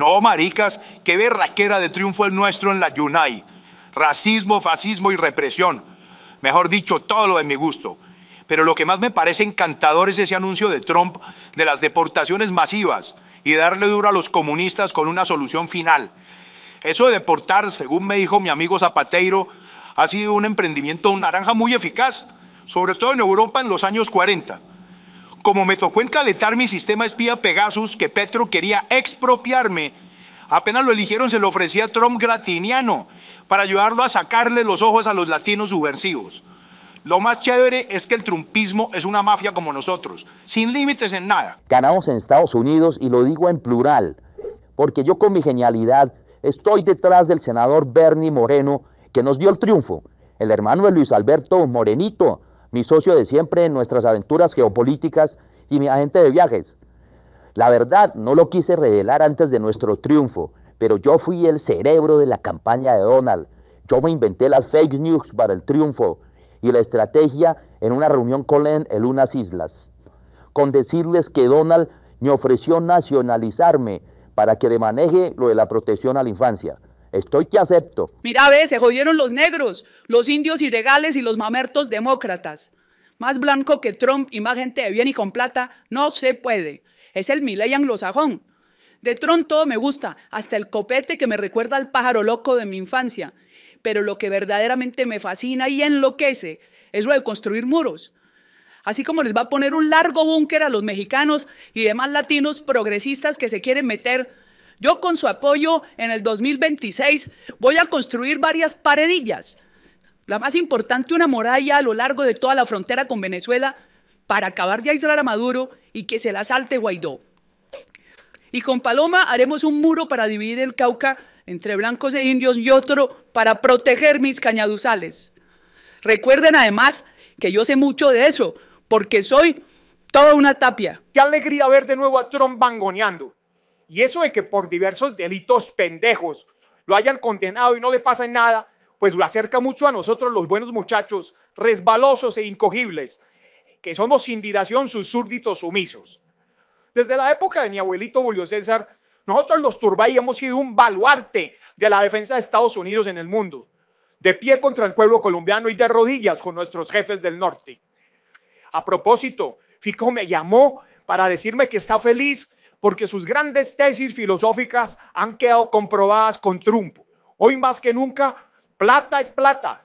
No, maricas, qué berraquera de triunfo el nuestro en la Yunay. Racismo, fascismo y represión. Mejor dicho, todo lo de mi gusto. Pero lo que más me parece encantador es ese anuncio de Trump de las deportaciones masivas y darle duro a los comunistas con una solución final. Eso de deportar, según me dijo mi amigo Zapateiro, ha sido un emprendimiento naranja muy eficaz, sobre todo en Europa en los años 40 como me tocó encaletar mi sistema espía Pegasus que Petro quería expropiarme, apenas lo eligieron se lo ofrecía Trump gratiniano para ayudarlo a sacarle los ojos a los latinos subversivos. Lo más chévere es que el trumpismo es una mafia como nosotros, sin límites en nada. Ganamos en Estados Unidos y lo digo en plural, porque yo con mi genialidad estoy detrás del senador Bernie Moreno que nos dio el triunfo, el hermano de Luis Alberto Morenito, mi socio de siempre en nuestras aventuras geopolíticas y mi agente de viajes. La verdad, no lo quise revelar antes de nuestro triunfo, pero yo fui el cerebro de la campaña de Donald. Yo me inventé las fake news para el triunfo y la estrategia en una reunión con él en unas islas. Con decirles que Donald me ofreció nacionalizarme para que le maneje lo de la protección a la infancia. Estoy que acepto. Mira, ve, se jodieron los negros, los indios ilegales y los mamertos demócratas. Más blanco que Trump y más gente de bien y con plata, no se puede. Es el Miley anglosajón. De Trump todo me gusta, hasta el copete que me recuerda al pájaro loco de mi infancia. Pero lo que verdaderamente me fascina y enloquece es lo de construir muros. Así como les va a poner un largo búnker a los mexicanos y demás latinos progresistas que se quieren meter yo con su apoyo en el 2026 voy a construir varias paredillas. La más importante, una muralla a lo largo de toda la frontera con Venezuela para acabar de aislar a Maduro y que se la salte Guaidó. Y con Paloma haremos un muro para dividir el Cauca entre blancos e indios y otro para proteger mis cañaduzales. Recuerden además que yo sé mucho de eso, porque soy toda una tapia. Qué alegría ver de nuevo a Trump bangoneando. Y eso de que por diversos delitos pendejos lo hayan condenado y no le pasa nada, pues lo acerca mucho a nosotros los buenos muchachos, resbalosos e incogibles, que somos sin dilación sus súbditos sumisos. Desde la época de mi abuelito Julio César, nosotros los Turbay hemos sido un baluarte de la defensa de Estados Unidos en el mundo, de pie contra el pueblo colombiano y de rodillas con nuestros jefes del norte. A propósito, Fico me llamó para decirme que está feliz porque sus grandes tesis filosóficas han quedado comprobadas con Trump. Hoy más que nunca, plata es plata.